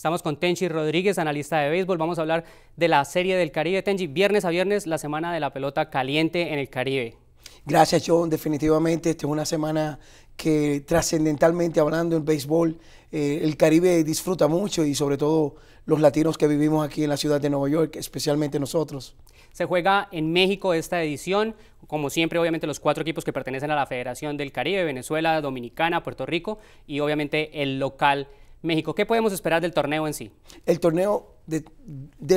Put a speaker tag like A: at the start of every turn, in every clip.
A: Estamos con Tenji Rodríguez, analista de béisbol. Vamos a hablar de la Serie del Caribe. Tenji, viernes a viernes, la semana de la pelota caliente en el Caribe.
B: Gracias, John. Definitivamente, esta es una semana que trascendentalmente hablando en béisbol, eh, el Caribe disfruta mucho y sobre todo los latinos que vivimos aquí en la ciudad de Nueva York, especialmente nosotros.
A: Se juega en México esta edición, como siempre obviamente los cuatro equipos que pertenecen a la Federación del Caribe, Venezuela, Dominicana, Puerto Rico y obviamente el local México. ¿Qué podemos esperar del torneo en sí?
B: El torneo, de,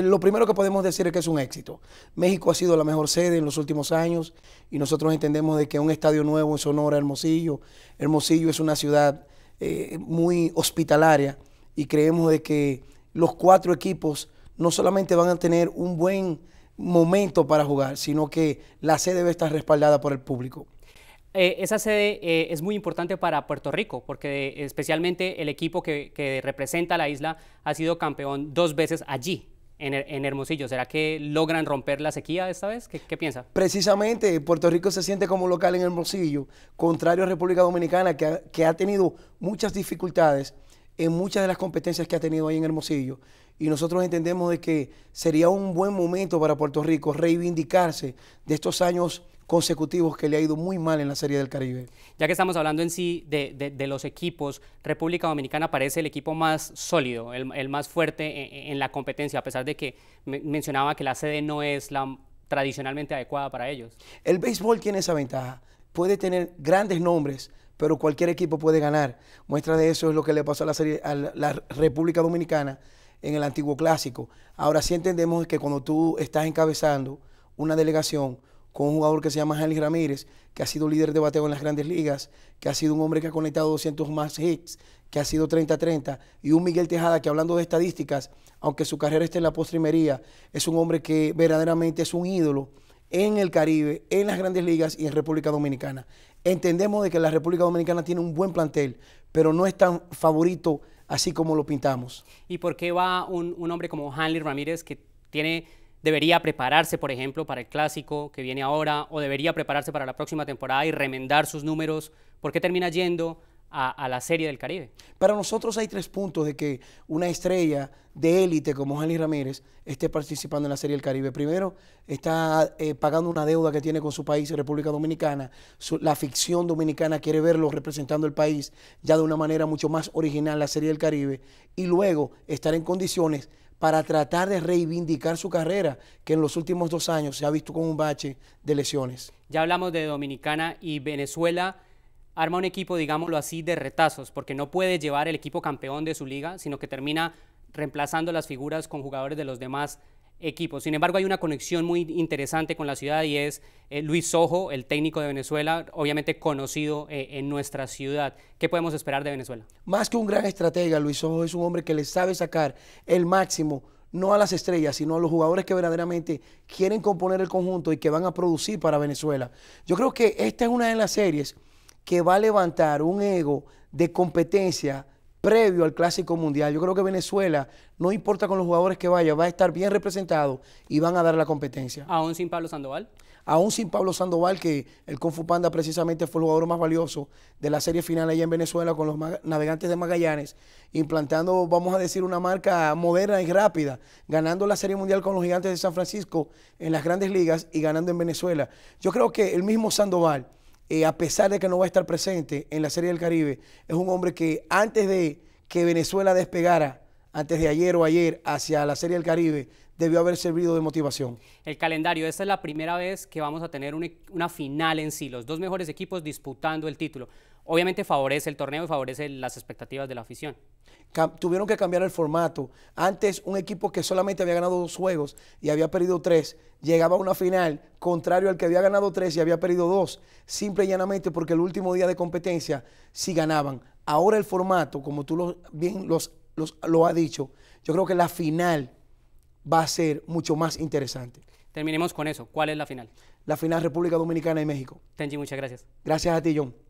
B: lo primero que podemos decir es que es un éxito. México ha sido la mejor sede en los últimos años y nosotros entendemos de que un estadio nuevo en Sonora, Hermosillo, Hermosillo es una ciudad eh, muy hospitalaria y creemos de que los cuatro equipos no solamente van a tener un buen momento para jugar, sino que la sede debe estar respaldada por el público.
A: Eh, esa sede eh, es muy importante para Puerto Rico, porque especialmente el equipo que, representa la isla ha sido campeón dos veces allí, en, Hermosillo. ¿Será que logran romper la sequía esta vez? ¿Qué, piensa?
B: Precisamente, Puerto Rico se siente como local en Hermosillo, contrario a República Dominicana, que ha, tenido muchas dificultades en muchas de las competencias que ha tenido ahí en Hermosillo. Y nosotros entendemos de que sería un buen momento para Puerto Rico reivindicarse de estos años consecutivos que le ha ido muy mal en la Serie del Caribe.
A: Ya que estamos hablando en sí de, los equipos, República Dominicana parece el equipo más sólido, el, más fuerte e, e, en, la competencia, a pesar de que mencionaba que la sede no es la tradicionalmente adecuada para ellos.
B: El béisbol tiene esa ventaja, puede tener grandes nombres, pero cualquier equipo puede ganar. Muestra de eso es lo que le pasó a la, serie, a la República Dominicana en el antiguo clásico. Ahora sí entendemos que cuando tú estás encabezando una delegación, con un jugador que se llama Hanley Ramírez, que ha sido líder de bateo en las grandes ligas, que ha sido un hombre que ha conectado 200 más hits, que ha sido 30-30, y un Miguel Tejada que hablando de estadísticas, aunque su carrera esté en la postrimería, es un hombre que verdaderamente es un ídolo en el Caribe, en las grandes ligas y en República Dominicana. Entendemos de que la República Dominicana tiene un buen plantel, pero no es tan favorito así como lo pintamos.
A: ¿Y por qué va un, un hombre como Hanley Ramírez que tiene debería prepararse, por ejemplo, para el clásico que viene ahora o debería prepararse para la próxima temporada y remendar sus números? porque termina yendo a, la Serie del Caribe.
B: Para nosotros hay tres puntos de que una estrella de élite como Jalí Ramírez esté participando en la Serie del Caribe. Primero, está eh, pagando una deuda que tiene con su país, República Dominicana. la ficción dominicana quiere verlo representando el país ya de una manera mucho más original, la Serie del Caribe. Y luego, estar en condiciones para tratar de reivindicar su carrera, que en los últimos dos años se ha visto con un bache de lesiones.
A: Ya hablamos de Dominicana y Venezuela arma un equipo, digámoslo así, de retazos, porque no puede llevar el equipo campeón de su liga, sino que termina reemplazando las figuras con jugadores de los demás equipo. Sin embargo, hay una conexión muy interesante con la ciudad y es eh, Luis Ojo, el técnico de Venezuela, obviamente conocido eh, en nuestra ciudad. ¿Qué podemos esperar de Venezuela?
B: Más que un gran estratega, Luis Ojo es un hombre que le sabe sacar el máximo no a las estrellas, sino a los jugadores que verdaderamente quieren componer el conjunto y que van a producir para Venezuela. Yo creo que esta es una de las series que va a levantar un ego de competencia previo al Clásico Mundial. Yo creo que Venezuela, no importa con los jugadores que vaya, va a estar bien representado y van a dar la competencia. ¿Aún sin Pablo Sandoval? Aún sin Pablo Sandoval, que el Confu Panda precisamente fue el jugador más valioso de la serie final allá en Venezuela con los navegantes de Magallanes, implantando, vamos a decir, una marca moderna y rápida, ganando la serie mundial con los gigantes de San Francisco en las grandes ligas y ganando en Venezuela. Yo creo que el mismo Sandoval eh, a pesar de que no va a estar presente en la Serie del Caribe, es un hombre que antes de que Venezuela despegara, antes de ayer o ayer, hacia la Serie del Caribe, debió haber servido de motivación.
A: El calendario, esta es la primera vez que vamos a tener e, una, final en sí, los dos mejores equipos disputando el título. Obviamente favorece el torneo y favorece las expectativas de la afición.
B: tuvieron que cambiar el formato. Antes un equipo que solamente había ganado dos juegos y había perdido tres, llegaba a una final contrario al que había ganado tres y había perdido dos, simple y llanamente porque el último día de competencia sí ganaban. Ahora el formato, como tú lo, bien los, lo has dicho, yo creo que la final va a ser mucho más interesante.
A: Terminemos con eso. ¿Cuál es la final?
B: La final República Dominicana y México.
A: Tenji, muchas gracias.
B: Gracias a ti, John.